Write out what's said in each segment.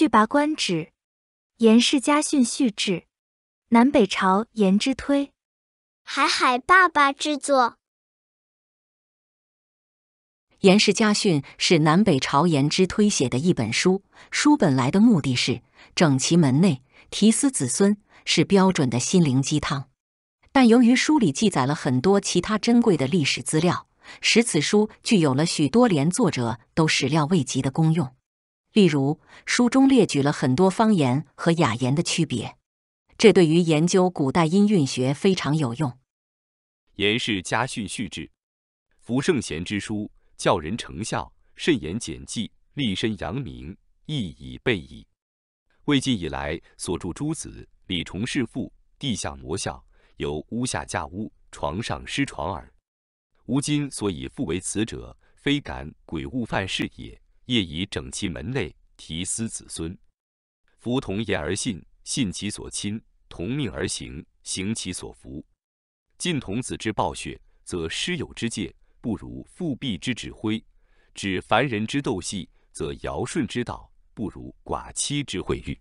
《续拔官职，严氏家训续志》，南北朝严之推。海海爸爸制作。《严氏家训》是南北朝严之推写的一本书，书本来的目的是整齐门内，提斯子孙，是标准的心灵鸡汤。但由于书里记载了很多其他珍贵的历史资料，使此书具有了许多连作者都始料未及的功用。例如，书中列举了很多方言和雅言的区别，这对于研究古代音韵学非常有用。颜氏家训序志，服圣贤之书，教人成孝，慎言简记，立身扬名，亦以备矣。魏晋以来所著诸子，李崇事父，地下母孝，有屋下架屋，床上失床耳。吾今所以复为此者，非敢鬼物犯事也。业以整其门内，提思子孙。夫同言而信，信其所亲；同命而行，行其所服。尽童子之暴血，则师友之戒不如复辟之指挥；指凡人之斗戏，则尧舜之道不如寡妻之惠誉。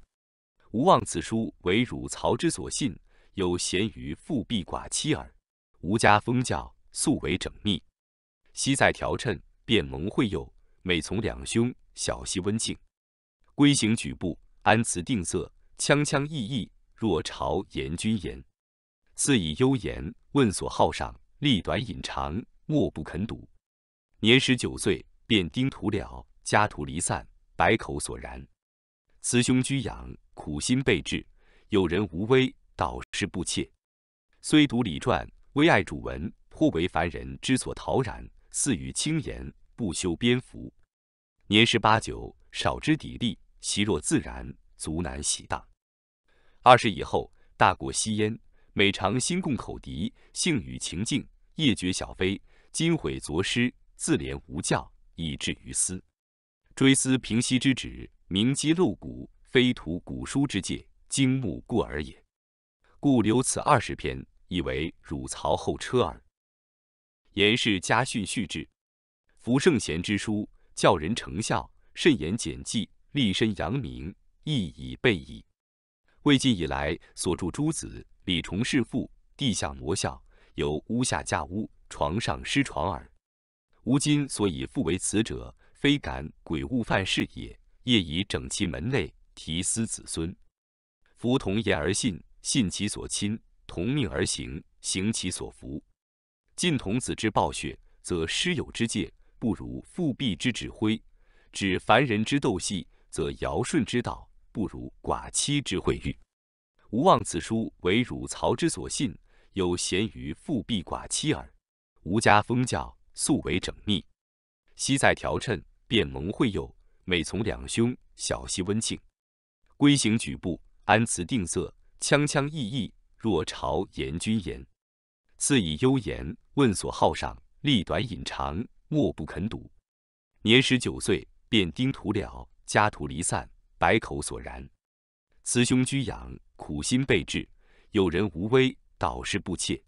吾望此书为汝曹之所信，有贤于复辟寡妻耳。吾家风教素为整密，昔在条陈，便蒙惠佑，每从两兄，小息温静，规行举步，安辞定色，锵锵意意，若朝言君言。似以幽言，问所好尚，力短引长，莫不肯睹。年十九岁，便丁土了，家徒离散，百口所然。雌雄居养，苦心备至。友人无威，导师不切。虽读礼传，微爱主文，颇为凡人之所陶然。似与清言。不修边幅，年十八九，少知砥砺，习若自然，足难习大。二十以后，大国吸焉，每尝心共口笛，性与情静，夜觉小飞，今悔昨失，自怜无教，以至于斯。追思平息之旨，明机露骨，非图古书之戒，精目故而也。故留此二十篇，以为汝曹后车耳。颜氏家训序志。服圣贤之书，教人成孝；慎言简记，立身扬名，亦以备矣。魏晋以来，所著诸子，李崇弑父，地下摩孝，有屋下架屋，床上失床耳。吾今所以复为此者，非敢鬼物犯事也，业以整其门内，提思子孙。夫同言而信，信其所亲；同命而行，行其所服。晋童子之暴血，则师友之戒。不如复辟之指挥，指凡人之斗戏，则尧舜之道不如寡妻之惠育。吾望此书为汝曹之所信，有贤于复辟寡妻耳。吾家风教素为整密，昔在调龀便蒙会佑，每从两兄小息温庆，归行举步，安辞定色，锵锵意意，若朝言君言。赐以幽言问所好赏，立短引长。莫不肯赌。年十九岁，便丁土了，家徒离散，百口所然。慈兄居养，苦心备至。有人无威，导师不切。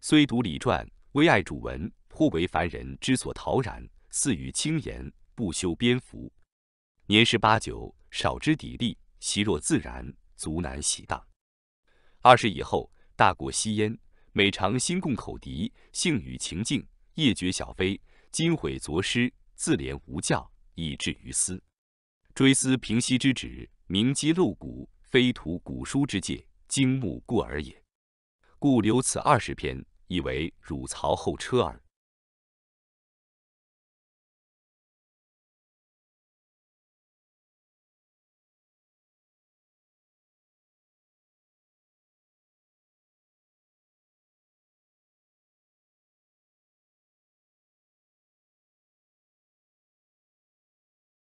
虽读礼传，微爱主文，颇为凡人之所陶然，似于轻言，不修边幅。年十八九，少知砥砺，习若自然，足难喜当。二十以后，大过吸烟，每尝心共口敌，性与情境，夜觉小飞，今悔昨失，自怜无教，以至于斯。追思平息之旨，明机露骨，非徒古书之戒，惊目故耳也。故留此二十篇，以为汝曹后车耳。